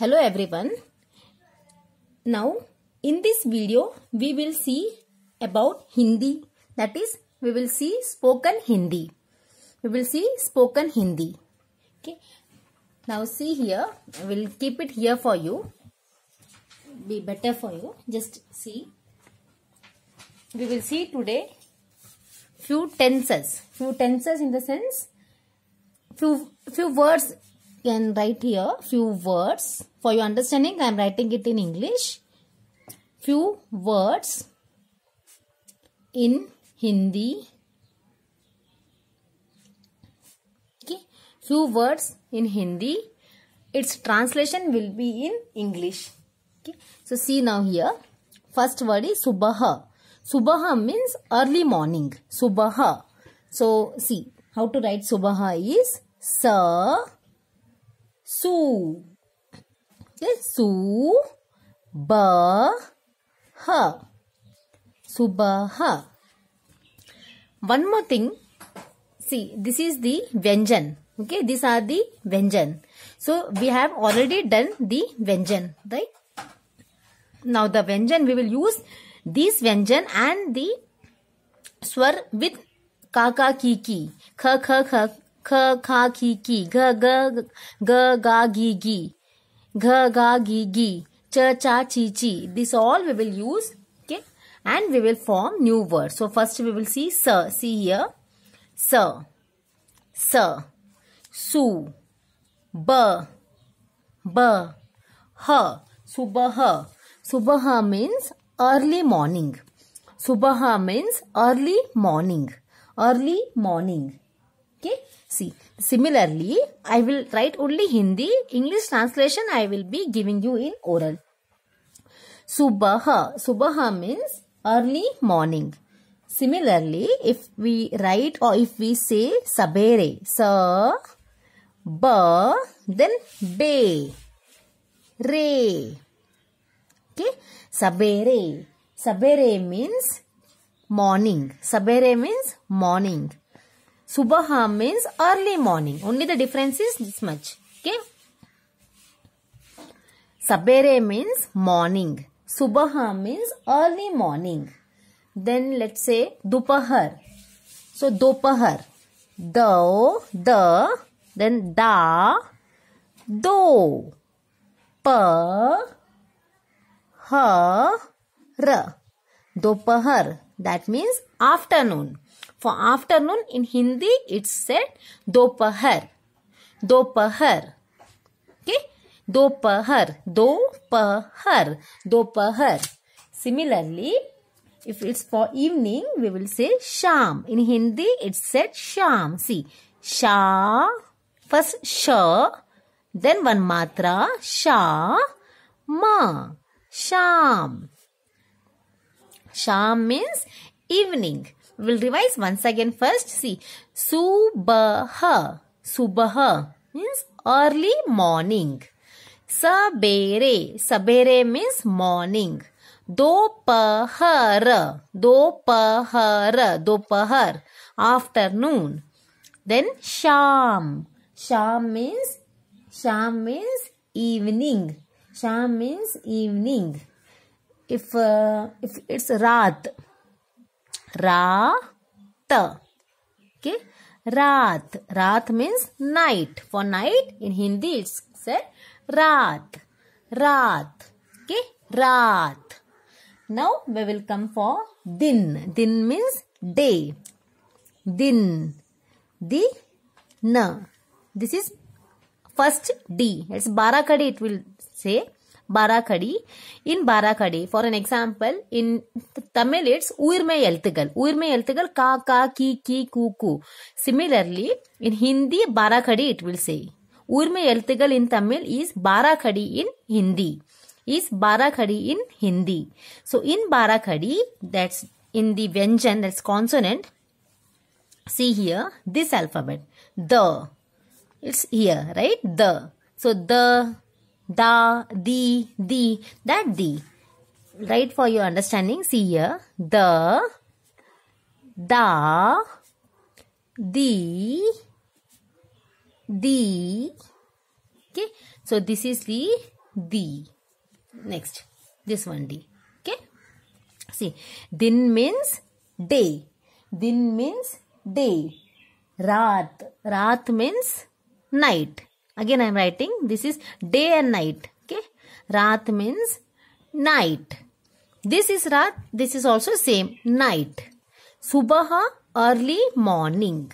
Hello everyone. Now in this video we will see about Hindi that is we will see spoken Hindi. We will see spoken Hindi. Okay. Now see here I will keep it here for you. Be better for you. Just see. We will see today few tenses. Few tenses in the sense few few words can write here few words. For your understanding, I am writing it in English. Few words in Hindi. Okay. Few words in Hindi. Its translation will be in English. Okay. So see now here. First word is Subah. Subah means early morning. Subah. So see how to write Subah is Sa Sue. okay. Sue. ba ha. Ha. One more thing. See, this is the Vyanjan. Okay, these are the Vyanjan. So, we have already done the Vyanjan, right? Now, the Vyanjan, we will use this Vyanjan and the Swar with Ka Ka Ki Ki. Kha Kha Kha ख खा खी की घ ग ग गा घी गी घ गा घी घी च चा ची ची this all we will use के and we will form new word so first we will see स सी य स स सु ब ब ह subah subah means early morning subah means early morning early morning ठीक see. Similarly, I will write only Hindi. English translation I will be giving you in oral. Subaha. Subaha means early morning. Similarly, if we write or if we say sabere, sa, ba, then be, re. Okay, sabere. Sabere means morning. Sabere means morning. Subaham means early morning. Only the difference is this much. Okay. Sabere means morning. Subaham means early morning. Then let's say dupahar. So dopahar. Do, the, then da, do, pa, ha, ra. Dopahar. That means afternoon. For afternoon in Hindi it's said dopahar. Dopahar. Okay? Dopahar. Dopahar. Dopahar. Similarly, if it's for evening, we will say sham. In Hindi, it's said sham. See, sha, first sha, then one matra, sha, ma, sham. Sham means evening. We'll revise once again first. See, subaha. Subaha means early morning. Sabere. Sabere means morning. Dopahar. Dopahar. Dopahar. Afternoon. Then sham. Sham means sham means evening. Sham means evening. If uh, if it's rat, रा त के raat raat means night for night in Hindi it's say raat raat के raat now we will come for din din means day din दि न this is first D it's barakhadi it will say Barakadi in Barakadi. For an example, in Tamil it's Uirme Eltugal. Uirme Eltugal ka ka ki ki ku ku. Similarly, in Hindi Barakadi it will say. Uirme Eltugal in Tamil is Barakadi in Hindi. Is Barakadi in Hindi. So in Barakadi, that's in the Vyanjan, that's consonant. See here, this alphabet. The. It's here, right? The. So the the, the, the, that the. Right for your understanding, see here. The, the, the, the. Okay. So this is the, the. Next. This one D. Okay. See. Din means day. Din means day. Raat. Raat means night. Again I am writing this is day and night okay raat means night this is raat this is also same night subah early morning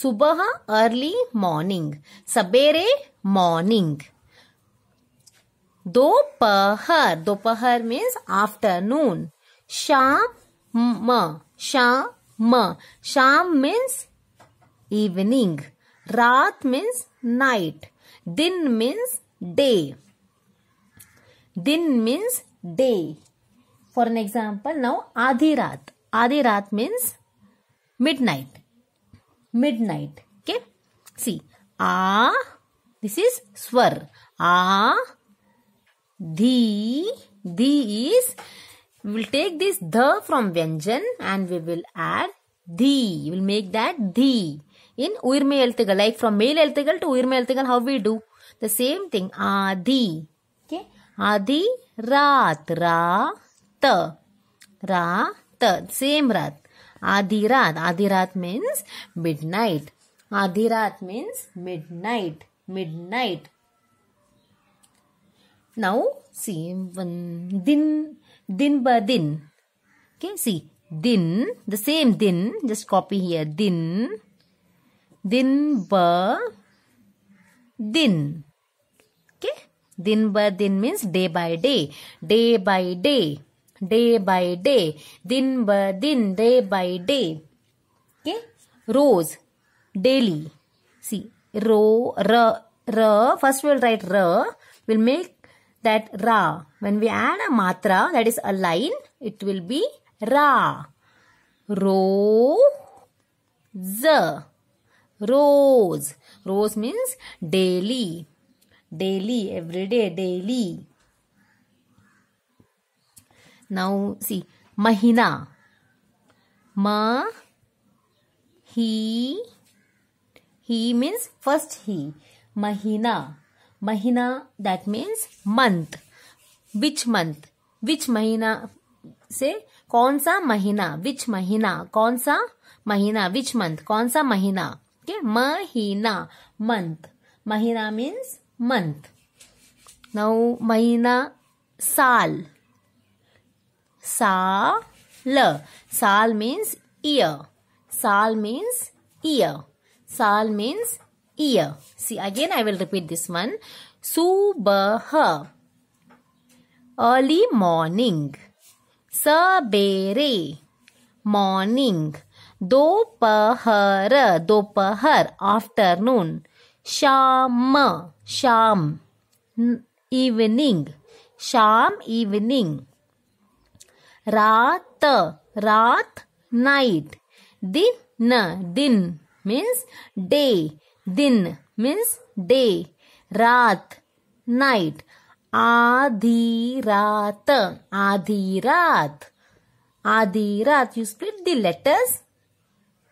subah early morning sabere morning dopahar dopahar means afternoon shaam म शाम म shaam means evening raat means night Din means day. Din means day. For an example, now Adhirat. Adhirat means midnight. Midnight. Okay. See. A. This is swar. A. The. The is. We will take this the from Vyanjan and we will add the. We will make that the in uyirmei ezhuthukal like from male எழுத்துகள் to உயிர்மை எழுத்துகள் how we do the same thing adi okay adi rat ra the ra the same rat adi rat means midnight adi rat means midnight midnight now see din din ba din okay see din the same din just copy here din Din ba din, okay दिन ब दिन means day by day day by day day by day Din ba din, day by day okay roz daily see ro ra ra first we'll write ra we'll make that ra when we add a matra that is a line it will be ra ro z roz roz means daily daily everyday daily now see mahina म ही ही means first ही mahina mahina that means month which month which mahina से कौन सा महीना विच महीना कौन सा महीना विच मंथ कौन सा महीना ओके महीना मंथ महीना मीन्स मंथ नौ महीना साल सा ल साल मीन्स इय साल मीन्स इय साल मीन्स इय see again I will repeat this one subah early morning sabere morning dopahar dopahar afternoon शाम शाम इवनिंग शाम इवनिंग रात रात नाइट दिन न din means day din means day raat night aadhi raat aadhi raat aadhi raat you split the letters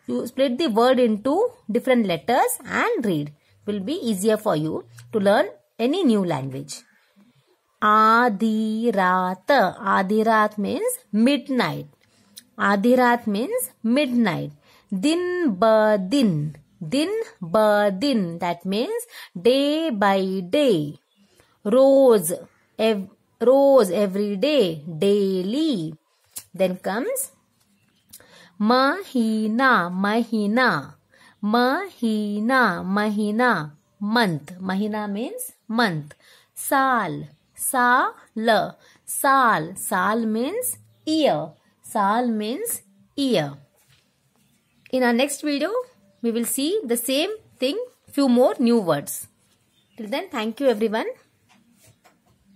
You split the word into different letters and read. Will be easier for you to learn any new language. Adirat. Adirat means midnight. Adirat means midnight. Din ba din. Din ba din. That means day by day. Rose. Ev rose every day. Daily. Then comes Mahina, mahina. Mahina, mahina. Month. Mahina means month. sal, la. Sal, sal means year. Sal means year. In our next video, we will see the same thing, few more new words. Till then, thank you everyone.